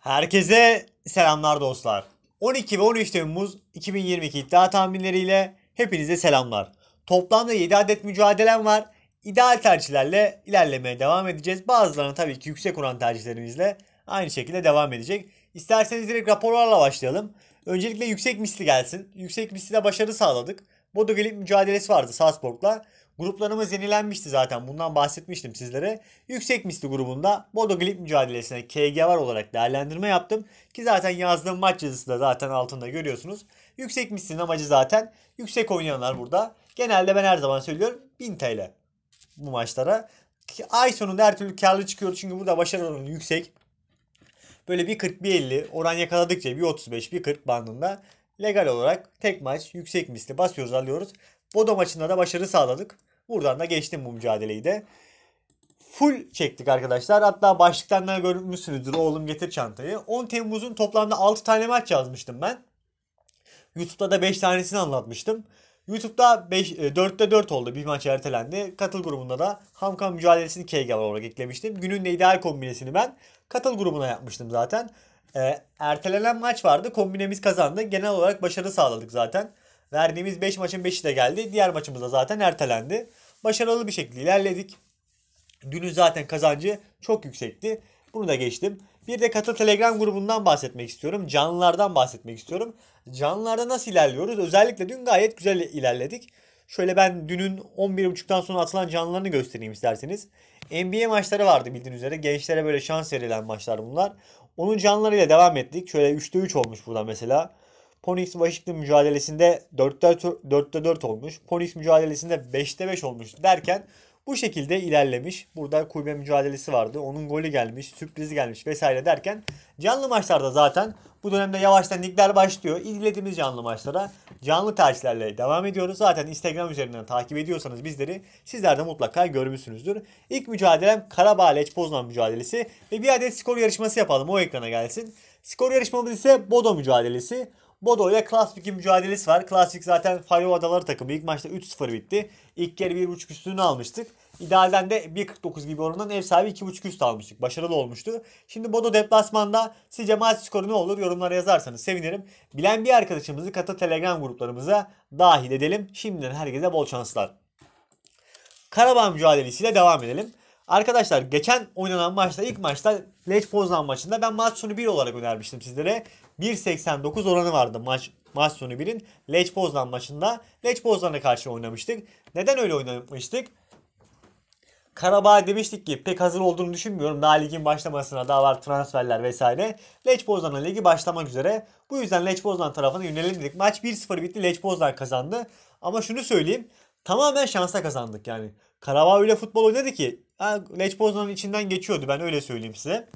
Herkese selamlar dostlar. 12 ve 13 Temmuz 2022 iddia tahminleriyle hepinize selamlar. Toplamda 7 adet mücadelem var. İdeal tercihlerle ilerlemeye devam edeceğiz. Bazılarını tabii ki yüksek oran tercihlerimizle aynı şekilde devam edecek. İsterseniz direkt raporlarla başlayalım. Öncelikle yüksek misli gelsin. Yüksek misli de başarı sağladık. Bodo gelip mücadelesi vardı Salzburg'la. Gruplarımız yenilenmişti zaten. Bundan bahsetmiştim sizlere. Yüksek misli grubunda Bodo Glip mücadelesine KG var olarak değerlendirme yaptım. Ki zaten yazdığım maç yazısı da zaten altında görüyorsunuz. Yüksek mislinin amacı zaten yüksek oynayanlar burada. Genelde ben her zaman söylüyorum 1000 TL bu maçlara. Ay sonunda her türlü karlı çıkıyor çünkü burada başarı oranı yüksek. Böyle bir 40 bir 50 oran yakaladıkça bir 35 bir 40 bandında legal olarak tek maç yüksek misli basıyoruz alıyoruz. Bodo maçında da başarı sağladık. Buradan da geçtim bu mücadeleyi de. Full çektik arkadaşlar. Hatta başlıktan da görmüşsünüzdür. Oğlum getir çantayı. 10 Temmuz'un toplamda 6 tane maç yazmıştım ben. YouTube'da da 5 tanesini anlatmıştım. YouTube'da 5, 4'te 4 oldu. Bir maç ertelendi. Katıl grubunda da Hamka mücadelesini KG olarak eklemiştim. Günün de ideal kombinesini ben katıl grubuna yapmıştım zaten. E, ertelenen maç vardı. Kombinemiz kazandı. Genel olarak başarı sağladık zaten. Verdiğimiz 5 maçın 5'i de geldi. Diğer maçımız da zaten ertelendi. Başarılı bir şekilde ilerledik. Dünün zaten kazancı çok yüksekti. Bunu da geçtim. Bir de Katıl Telegram grubundan bahsetmek istiyorum. Canlılardan bahsetmek istiyorum. Canlılarda nasıl ilerliyoruz? Özellikle dün gayet güzel ilerledik. Şöyle ben dünün 11.30'dan sonra atılan canlılarını göstereyim isterseniz. NBA maçları vardı bildiğiniz üzere. Gençlere böyle şans verilen maçlar bunlar. Onun canlarıyla devam ettik. Şöyle 3'te 3 olmuş burada mesela. Phoenix Washington mücadelesinde 4'te 4'te 4 olmuş. Phoenix mücadelesinde 5'te 5 olmuş derken bu şekilde ilerlemiş. Burada kulübe mücadelesi vardı. Onun golü gelmiş, sürprizi gelmiş vesaire derken canlı maçlarda zaten bu dönemde yavaştan ligler başlıyor. İlgilediğimiz canlı maçlara canlı tercihlerle devam ediyoruz. Zaten Instagram üzerinden takip ediyorsanız bizleri sizler de mutlaka görmüşsünüzdür. İlk mücadelem Karabağ-Leç Poznan mücadelesi ve bir adet skor yarışması yapalım o ekrana gelsin. Skor yarışmamız ise Bodo mücadelesi. Bodo ile Klasvik'in mücadelesi var. Klasvik zaten Faroe Adaları takımı. İlk maçta 3-0 bitti. İlk yarı 1.5 üstünü almıştık. İdealden de 1.49 gibi oranından ev sahibi 2.5 üst almıştık. Başarılı olmuştu. Şimdi Bodo deplasmanda sizce maç skoru ne olur yorumlara yazarsanız sevinirim. Bilen bir arkadaşımızı katı Telegram gruplarımıza dahil edelim. Şimdiden herkese bol şanslar. Karabağ mücadelesiyle devam edelim. Arkadaşlar geçen oynanan maçta ilk maçta Lech Poznan maçında ben maç sonu 1 olarak önermiştim sizlere. 1.89 oranı vardı maç maç sonu 1'in. Lech Poznan maçında Lech Poznan'a karşı oynamıştık. Neden öyle oynamıştık? Karabağ demiştik ki pek hazır olduğunu düşünmüyorum. Daha ligin başlamasına daha var transferler vesaire. Lech Poznan'ın ligi başlamak üzere. Bu yüzden Lech Poznan tarafına yönelelim dedik. Maç 1-0 bitti. Lech Poznan kazandı. Ama şunu söyleyeyim tamamen şansa kazandık yani. Karabağ öyle futbol oynadı ki Leç Poznan'ın içinden geçiyordu ben öyle söyleyeyim size.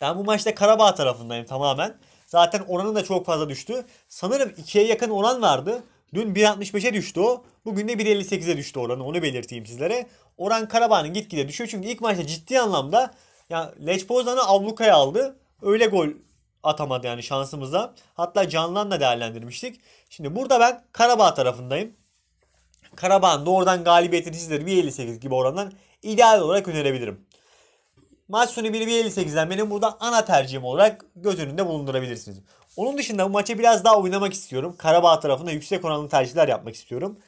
Ben bu maçta Karabağ tarafındayım tamamen. Zaten oranı da çok fazla düştü. Sanırım 2'ye yakın oran vardı. Dün 1.65'e düştü o. Bugün de 1.58'e düştü oranı. Onu belirteyim sizlere. Oran Karabağ'ın gitgide düşüyor. Çünkü ilk maçta ciddi anlamda ya Leç Poznan'ı avlukaya aldı. Öyle gol atamadı yani şansımıza. Hatta Canlan'la değerlendirmiştik. Şimdi burada ben Karabağ tarafındayım. Karabağ'ın doğrudan galibiyetini sizlere 1.58 gibi orandan ideal olarak önerebilirim. Maç sonu 1.58'den benim burada ana tercihim olarak göz önünde bulundurabilirsiniz. Onun dışında bu maça biraz daha oynamak istiyorum. Karabağ tarafında yüksek oranlı tercihler yapmak istiyorum.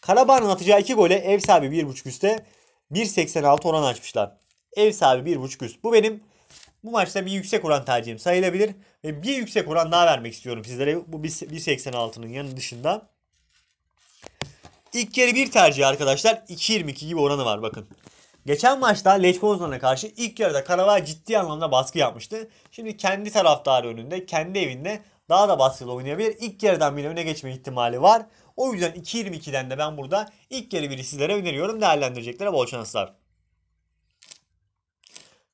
Karabağ'ın atacağı 2 gole ev sahibi 1.5 üstte 1.86 oran açmışlar. Ev sahibi 1.5 üst. Bu benim bu maçta bir yüksek oran tercihim sayılabilir. Ve bir yüksek oran daha vermek istiyorum sizlere bu 1.86'nın yanı dışında. İlk yarı bir tercih arkadaşlar. 2.22 gibi oranı var bakın. Geçen maçta Lech Poznan'a karşı ilk yarıda Karabağ ciddi anlamda baskı yapmıştı. Şimdi kendi taraftarı önünde, kendi evinde daha da baskılı oynayabilir. İlk yarıdan bile öne geçme ihtimali var. O yüzden 2.22'den de ben burada ilk yarı biri sizlere öneriyorum. Değerlendireceklere bol şanslar.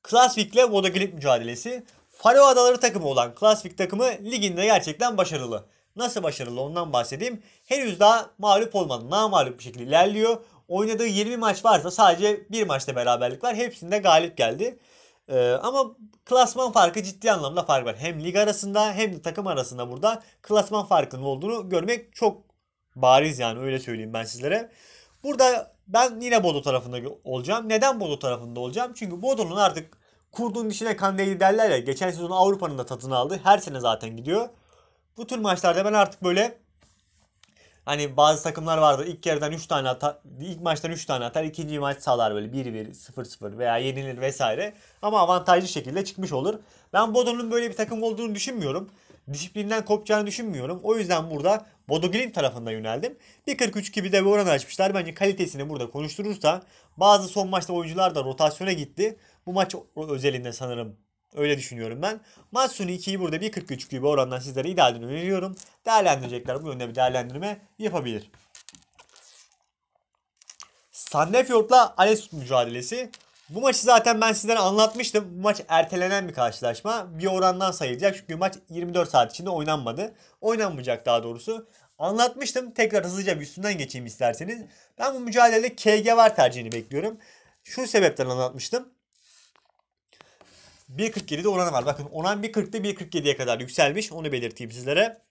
Klasvik ile Vodagrip mücadelesi. Faro Adaları takımı olan Klasvik takımı liginde gerçekten başarılı. Nasıl başarılı ondan bahsedeyim. Henüz daha mağlup olmadı. Namalup bir şekilde ilerliyor. Oynadığı 20 maç varsa sadece bir maçta beraberlik var. Hepsinde galip geldi. Ee, ama klasman farkı ciddi anlamda fark var. Hem lig arasında hem de takım arasında burada klasman farkının olduğunu görmek çok bariz yani öyle söyleyeyim ben sizlere. Burada ben yine Bodo tarafında olacağım. Neden Bodo tarafında olacağım? Çünkü Bodo'nun artık kurduğun dişine kan değdi derler ya. Geçen sezon Avrupa'nın da tadını aldı. Her sene zaten gidiyor. Bu tür maçlarda ben artık böyle hani bazı takımlar vardır. İlk yerden 3 tane atar, ilk maçtan 3 tane atar, ikinci maç sağlar böyle 1-1, 0-0 veya yenilir vesaire. Ama avantajlı şekilde çıkmış olur. Ben Bodo'nun böyle bir takım olduğunu düşünmüyorum. Disiplinden kopacağını düşünmüyorum. O yüzden burada Bodo Glimt tarafında yöneldim. 1.43 gibi de bir oran açmışlar. Bence kalitesini burada konuşturursa bazı son maçta oyuncular da rotasyona gitti. Bu maç özelinde sanırım Öyle düşünüyorum ben. Matsuni 2'yi burada 1.43 gibi orandan sizlere idealden veriyorum. Değerlendirecekler bu yönde bir değerlendirme yapabilir. Sandefjord'la Ales mücadelesi. Bu maçı zaten ben sizlere anlatmıştım. Bu maç ertelenen bir karşılaşma. Bir orandan sayılacak çünkü maç 24 saat içinde oynanmadı. Oynanmayacak daha doğrusu. Anlatmıştım. Tekrar hızlıca bir üstünden geçeyim isterseniz. Ben bu mücadelede KG var tercihini bekliyorum. Şu sebepten anlatmıştım. 1.47'de oranı var. Bakın oran 1.40'da 1.47'ye kadar yükselmiş. Onu belirteyim sizlere.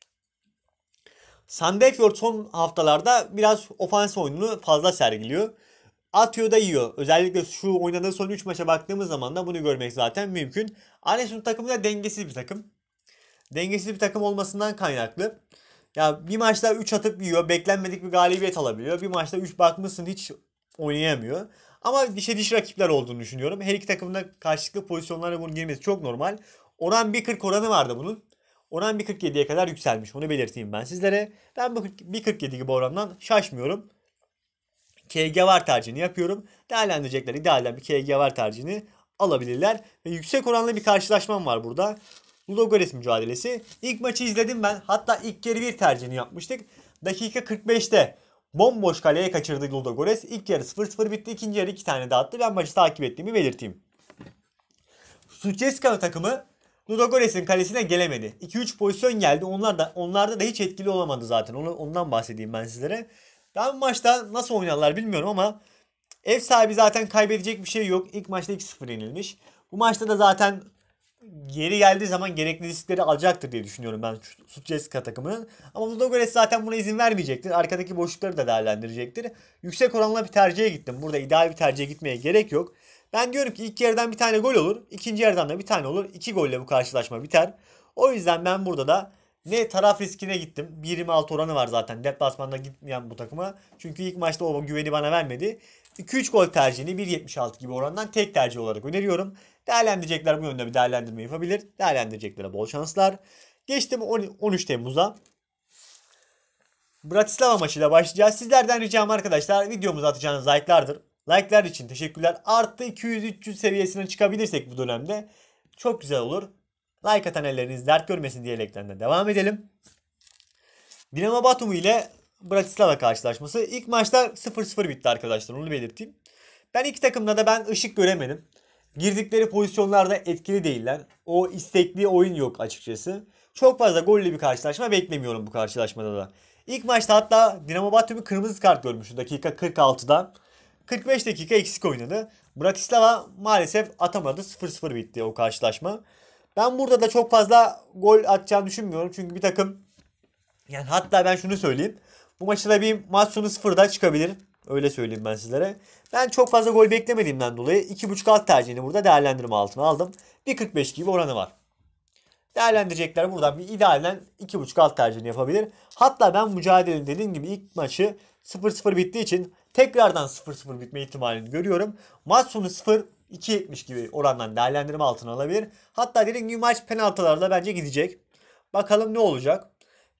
Sandefjord son haftalarda biraz ofans oyununu fazla sergiliyor. Atıyor da yiyor. Özellikle şu oynadığı son 3 maça baktığımız zaman da bunu görmek zaten mümkün. Arsenal takımı da dengesiz bir takım. Dengesiz bir takım olmasından kaynaklı. Ya bir maçta 3 atıp yiyor. Beklenmedik bir galibiyet alabiliyor. Bir maçta 3 bakmışsın hiç oynayamıyor. Ama dişe diş rakipler olduğunu düşünüyorum. Her iki takımda karşılıklı pozisyonlara bunun girmesi çok normal. Oran 1.40 oranı vardı bunun. Oran 1.47'ye kadar yükselmiş. Onu belirteyim ben sizlere. Ben bu 1.47 gibi orandan şaşmıyorum. KG var tercihini yapıyorum. Değerlendirecekler idealden bir KG var tercihini alabilirler. Ve yüksek oranlı bir karşılaşmam var burada. Logaritm mücadelesi. İlk maçı izledim ben. Hatta ilk geri bir tercihini yapmıştık. Dakika 45'te Bomboş kaleye kaçırdığı Ludogorets ilk yarı 0-0 bitti. ikinci yarı iki tane daha attı. Ben maçı takip ettiğimi belirteyim. Suçeska takımı Ludogorets'in kalesine gelemedi. 2-3 pozisyon geldi. Onlar da, onlarda da hiç etkili olamadı zaten. Onu, ondan bahsedeyim ben sizlere. Ben maçta nasıl oynadılar bilmiyorum ama ev sahibi zaten kaybedecek bir şey yok. İlk maçta 2-0 yenilmiş. Bu maçta da zaten geri geldiği zaman gerekli riskleri alacaktır diye düşünüyorum ben Suceska takımının. Ama Ludogorets zaten buna izin vermeyecektir. Arkadaki boşlukları da değerlendirecektir. Yüksek oranla bir tercihe gittim. Burada ideal bir tercihe gitmeye gerek yok. Ben diyorum ki ilk yerden bir tane gol olur. ikinci yerden de bir tane olur. İki golle bu karşılaşma biter. O yüzden ben burada da ne taraf riskine gittim. 1.26 oranı var zaten. Deplasmanda gitmeyen bu takıma. Çünkü ilk maçta o güveni bana vermedi. 2-3 gol tercihini 1.76 gibi orandan tek tercih olarak öneriyorum. Değerlendirecekler bu yönde bir değerlendirme yapabilir. Değerlendireceklere bol şanslar. Geçtim 13 Temmuz'a. Bratislava maçıyla başlayacağız. Sizlerden ricam arkadaşlar videomuzu atacağınız like'lardır. Like'lar için teşekkürler. Artı 200-300 seviyesine çıkabilirsek bu dönemde çok güzel olur. Like atan elleriniz dert görmesin diyerekten de devam edelim. Dinamo Batum ile Bratislava karşılaşması. İlk maçta 0-0 bitti arkadaşlar onu belirteyim. Ben iki takımda da ben ışık göremedim. Girdikleri pozisyonlarda etkili değiller. O istekli oyun yok açıkçası. Çok fazla gollü bir karşılaşma beklemiyorum bu karşılaşmada da. İlk maçta hatta Dinamo Batum'u kırmızı kart görmüştü dakika 46'da. 45 dakika eksik oynadı. Bratislava maalesef atamadı. 0-0 bitti o karşılaşma. Ben burada da çok fazla gol atacağını düşünmüyorum. Çünkü bir takım yani hatta ben şunu söyleyeyim. Bu maçta da bir maç sonu 0'da çıkabilir. Öyle söyleyeyim ben sizlere. Ben çok fazla gol beklemediğimden dolayı 2.5 alt tercihini burada değerlendirme altına aldım. 1.45 gibi oranı var. Değerlendirecekler buradan bir idealen 2.5 alt tercihini yapabilir. Hatta ben mücadelenin dediğim gibi ilk maçı 0-0 bittiği için tekrardan 0-0 bitme ihtimalini görüyorum. Maç sonu 0 2.70 gibi orandan değerlendirme altına alabilir. Hatta dediğim gibi maç penaltılarla bence gidecek. Bakalım ne olacak.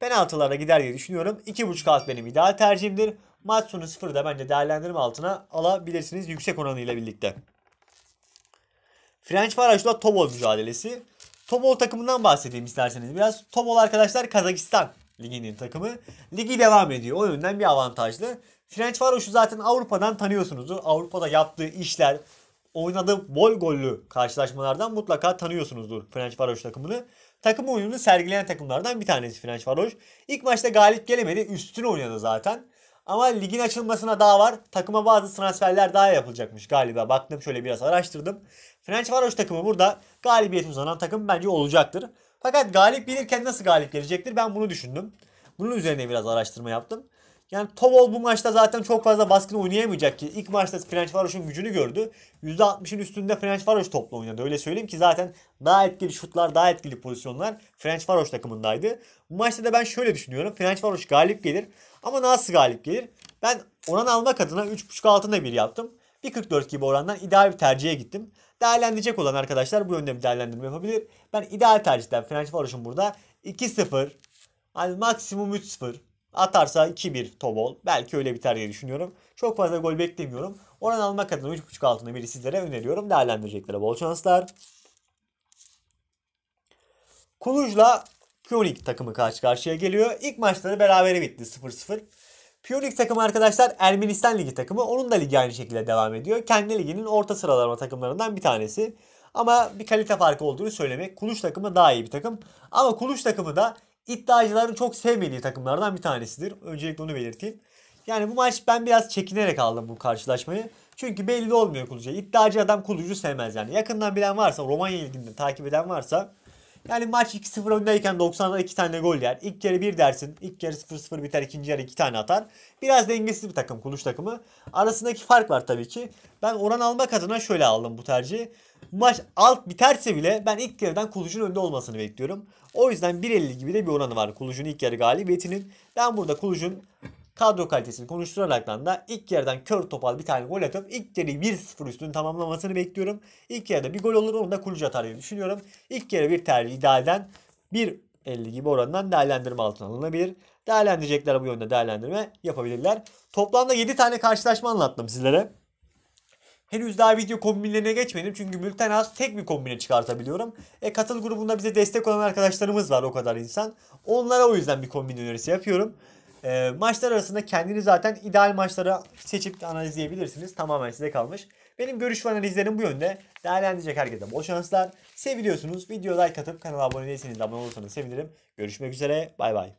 Penaltılara gider diye düşünüyorum. 2.5 alt benim ideal tercihimdir. Maç sonu 0 da bence değerlendirme altına alabilirsiniz yüksek oranıyla birlikte. French Faraj'la Tobol mücadelesi. Tobol takımından bahsedeyim isterseniz biraz. Tobol arkadaşlar Kazakistan liginin takımı. Ligi devam ediyor. O yönden bir avantajlı. French Varoş'u zaten Avrupa'dan tanıyorsunuzdur. Avrupa'da yaptığı işler, oynadığı bol gollü karşılaşmalardan mutlaka tanıyorsunuzdur French Varoş takımını. Takım oyununu sergileyen takımlardan bir tanesi French Varoş. İlk maçta galip gelemedi. Üstüne oynadı zaten. Ama ligin açılmasına daha var. Takıma bazı transferler daha yapılacakmış galiba. Baktım şöyle biraz araştırdım. Fenerbahçe takımı burada galibiyet uzanan takım bence olacaktır. Fakat galip gelirken nasıl galip gelecektir ben bunu düşündüm. Bunun üzerine biraz araştırma yaptım. Yani Tovol bu maçta zaten çok fazla baskın oynayamayacak ki. İlk maçta French Varoş'un gücünü gördü. %60'ın üstünde French Varoş topla oynadı. Öyle söyleyeyim ki zaten daha etkili şutlar, daha etkili pozisyonlar French Varoş takımındaydı. Bu maçta da ben şöyle düşünüyorum. French Varoş galip gelir ama nasıl galip gelir? Ben oran almak adına 3.5 altında bir yaptım. 1.44 gibi orandan ideal bir tercihe gittim. Değerlendirecek olan arkadaşlar bu yönde bir değerlendirme yapabilir. Ben ideal tercihten French Varoş'un burada 2-0 hani maksimum 3-0 Atarsa 2-1 Tobol. Belki öyle biter diye düşünüyorum. Çok fazla gol beklemiyorum. Oran almak adına 3.5 altında biri sizlere öneriyorum. Değerlendireceklere bol şanslar. Kuluj'la Pionik takımı karşı karşıya geliyor. İlk maçları berabere bitti 0-0. Pionik takımı arkadaşlar Ermenistan Ligi takımı. Onun da ligi aynı şekilde devam ediyor. Kendi liginin orta sıralarma takımlarından bir tanesi. Ama bir kalite farkı olduğunu söylemek. Kuluş takımı daha iyi bir takım. Ama Kuluş takımı da iddiacıların çok sevmediği takımlardan bir tanesidir. Öncelikle onu belirteyim. Yani bu maç ben biraz çekinerek aldım bu karşılaşmayı. Çünkü belli olmuyor Kulucu. İddiacı adam Kulucu sevmez yani. Yakından bilen varsa, Romanya ilginde takip eden varsa yani maç 2-0 öndeyken 90'da 2 tane gol yer. İlk yarı 1 dersin. İlk yarı 0-0 biter. ikinci yarı 2 tane atar. Biraz dengesiz bir takım Kuluç takımı. Arasındaki fark var tabii ki. Ben oran almak adına şöyle aldım bu tercihi. Maç alt biterse bile ben ilk yarıdan Kuluç'un önde olmasını bekliyorum. O yüzden 1.50 gibi de bir oranı var Kuluc'un ilk yarı galibiyetinin. Ben burada Kuluc'un kadro kalitesini konuşturaraktan da ilk yarıdan kör topal bir tane gol atıp ilk yarı 1-0 üstünü tamamlamasını bekliyorum. İlk yarıda bir gol olur onu da Kuluc atar diye düşünüyorum. İlk yarı bir tercih idealden 1.50 gibi oranından değerlendirme altına alınabilir. Değerlendirecekler bu yönde değerlendirme yapabilirler. Toplamda 7 tane karşılaşma anlattım sizlere. Henüz daha video kombinlerine geçmedim çünkü bülten az tek bir kombine çıkartabiliyorum. E, katıl grubunda bize destek olan arkadaşlarımız var o kadar insan. Onlara o yüzden bir kombin önerisi yapıyorum. E, maçlar arasında kendini zaten ideal maçlara seçip analizleyebilirsiniz. Tamamen size kalmış. Benim görüş ve analizlerim bu yönde. Değerlendirecek herkese bol şanslar. Seviliyorsunuz. videoya like atıp kanala abone değilseniz de abone olursanız sevinirim. Görüşmek üzere. Bay bay.